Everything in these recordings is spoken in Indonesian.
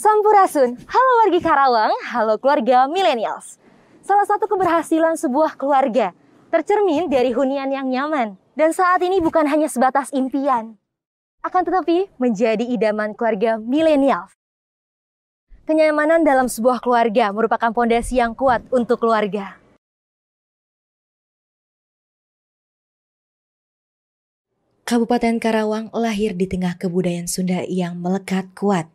Sampurasun, halo wargi Karawang, halo keluarga millennials. Salah satu keberhasilan sebuah keluarga tercermin dari hunian yang nyaman. Dan saat ini bukan hanya sebatas impian, akan tetapi menjadi idaman keluarga milenial. Kenyamanan dalam sebuah keluarga merupakan pondasi yang kuat untuk keluarga. Kabupaten Karawang lahir di tengah kebudayaan Sunda yang melekat kuat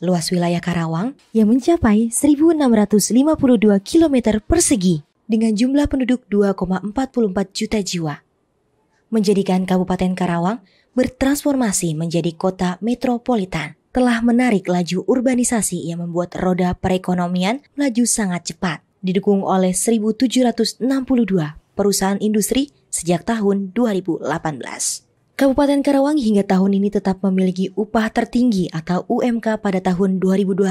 luas wilayah Karawang yang mencapai 1.652 km persegi dengan jumlah penduduk 2,44 juta jiwa. Menjadikan Kabupaten Karawang bertransformasi menjadi kota metropolitan telah menarik laju urbanisasi yang membuat roda perekonomian melaju sangat cepat, didukung oleh 1.762 perusahaan industri sejak tahun 2018. Kabupaten Karawang hingga tahun ini tetap memiliki upah tertinggi atau UMK pada tahun 2021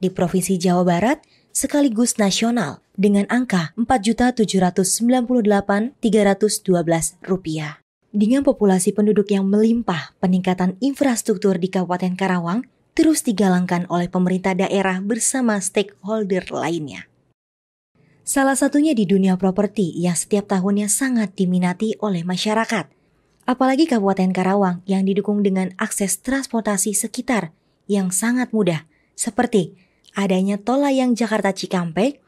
di Provinsi Jawa Barat sekaligus nasional dengan angka 4.798.312 rupiah. Dengan populasi penduduk yang melimpah, peningkatan infrastruktur di Kabupaten Karawang terus digalangkan oleh pemerintah daerah bersama stakeholder lainnya. Salah satunya di dunia properti yang setiap tahunnya sangat diminati oleh masyarakat Apalagi Kabupaten Karawang yang didukung dengan akses transportasi sekitar yang sangat mudah, seperti adanya tol layang Jakarta Cikampek,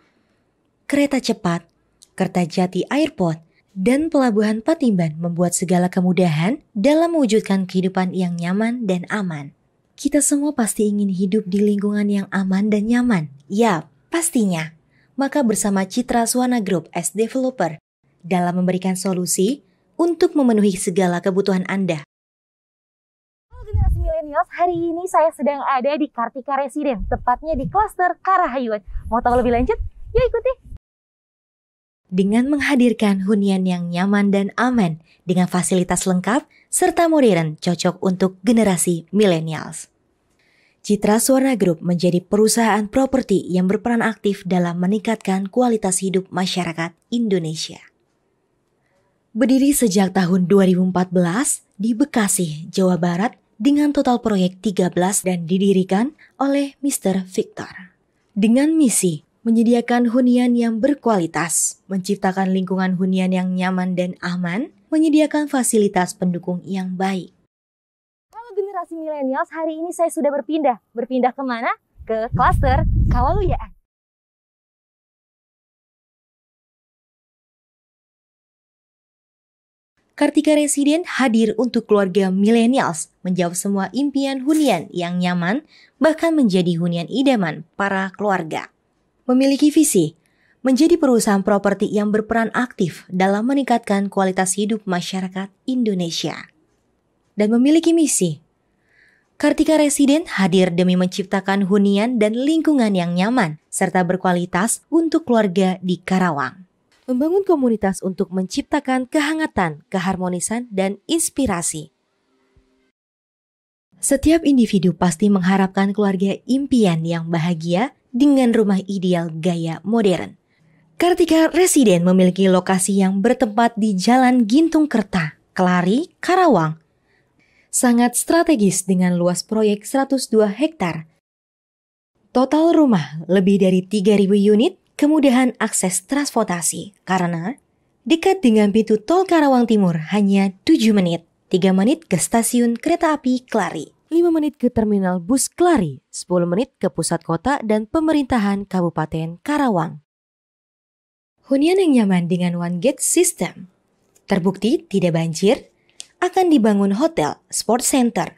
kereta cepat, Kertajati Airport, dan Pelabuhan Patimban membuat segala kemudahan dalam mewujudkan kehidupan yang nyaman dan aman. Kita semua pasti ingin hidup di lingkungan yang aman dan nyaman. Ya, pastinya. Maka bersama Citra Suwana Group as developer, dalam memberikan solusi, untuk memenuhi segala kebutuhan Anda. Halo generasi milenials, hari ini saya sedang ada di Kartika Residen, tepatnya di klaster Karahayuan. Mau tahu lebih lanjut? Yuk ikuti! Dengan menghadirkan hunian yang nyaman dan aman dengan fasilitas lengkap serta modern cocok untuk generasi milenials. Citra Suara Group menjadi perusahaan properti yang berperan aktif dalam meningkatkan kualitas hidup masyarakat Indonesia. Berdiri sejak tahun 2014 di Bekasi, Jawa Barat dengan total proyek 13 dan didirikan oleh Mr. Victor. Dengan misi menyediakan hunian yang berkualitas, menciptakan lingkungan hunian yang nyaman dan aman, menyediakan fasilitas pendukung yang baik. Kalau generasi milenials hari ini saya sudah berpindah. Berpindah kemana? Ke klaster Kawaluya. Kartika Residen hadir untuk keluarga milenials menjawab semua impian hunian yang nyaman, bahkan menjadi hunian idaman para keluarga. Memiliki visi, menjadi perusahaan properti yang berperan aktif dalam meningkatkan kualitas hidup masyarakat Indonesia. Dan memiliki misi, Kartika Residen hadir demi menciptakan hunian dan lingkungan yang nyaman serta berkualitas untuk keluarga di Karawang membangun komunitas untuk menciptakan kehangatan, keharmonisan, dan inspirasi. Setiap individu pasti mengharapkan keluarga impian yang bahagia dengan rumah ideal gaya modern. Kartika Residen memiliki lokasi yang bertempat di Jalan Gintung Kerta, Kelari, Karawang. Sangat strategis dengan luas proyek 102 hektar. Total rumah lebih dari 3.000 unit kemudahan akses transportasi karena dekat dengan pintu tol Karawang Timur hanya 7 menit, 3 menit ke stasiun kereta api Klari, 5 menit ke terminal bus Klari, 10 menit ke pusat kota dan pemerintahan Kabupaten Karawang. Hunian yang nyaman dengan one gate system. Terbukti tidak banjir, akan dibangun hotel, sport center,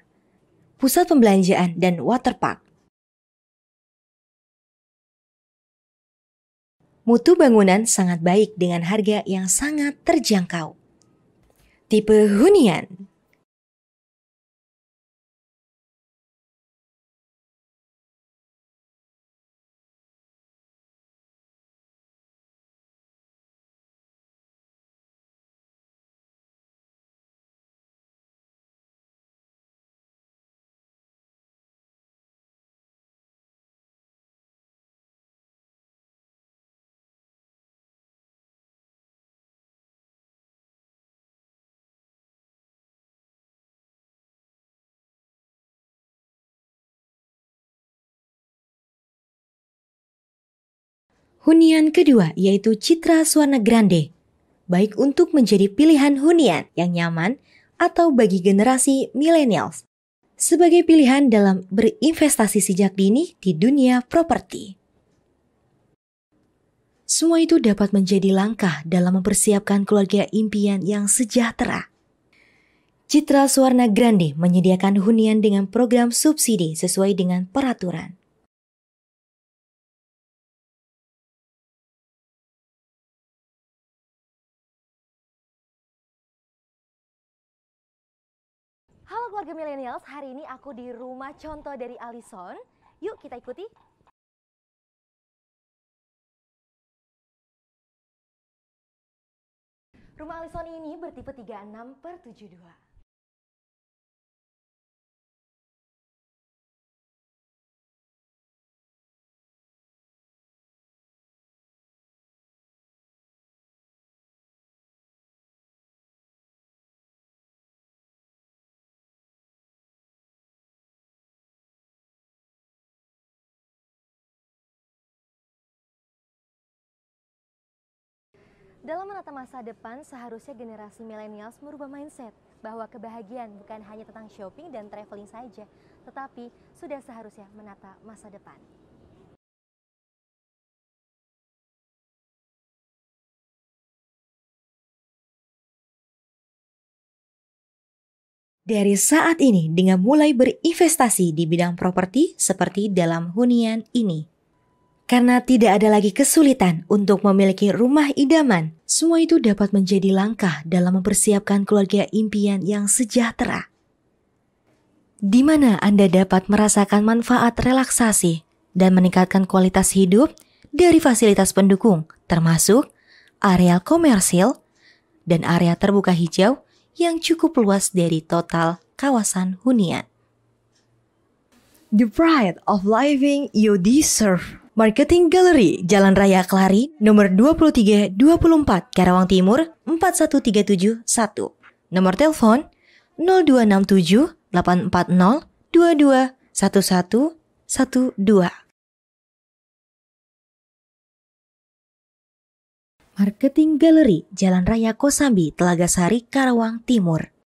pusat pembelanjaan, dan waterpark. Mutu bangunan sangat baik dengan harga yang sangat terjangkau. Tipe hunian Hunian kedua yaitu Citra Swana Grande, baik untuk menjadi pilihan hunian yang nyaman atau bagi generasi millennials sebagai pilihan dalam berinvestasi sejak dini di dunia properti. Semua itu dapat menjadi langkah dalam mempersiapkan keluarga impian yang sejahtera. Citra Suwarna Grande menyediakan hunian dengan program subsidi sesuai dengan peraturan. Halo keluarga millennials, hari ini aku di rumah contoh dari Alison. Yuk kita ikuti Rumah Alison ini bertipe 36 per 72. Dalam menata masa depan, seharusnya generasi milenials merubah mindset bahwa kebahagiaan bukan hanya tentang shopping dan traveling saja, tetapi sudah seharusnya menata masa depan. Dari saat ini, dengan mulai berinvestasi di bidang properti seperti dalam hunian ini, karena tidak ada lagi kesulitan untuk memiliki rumah idaman, semua itu dapat menjadi langkah dalam mempersiapkan keluarga impian yang sejahtera. Di mana Anda dapat merasakan manfaat relaksasi dan meningkatkan kualitas hidup dari fasilitas pendukung, termasuk areal komersil dan area terbuka hijau yang cukup luas dari total kawasan hunian. The pride of living you deserve Marketing Gallery, Jalan Raya Kelari, nomor 2324 Karawang Timur 41371. Nomor telepon 0267 840 22 Marketing Gallery, Jalan Raya Kosambi, Telaga Sari, Karawang Timur.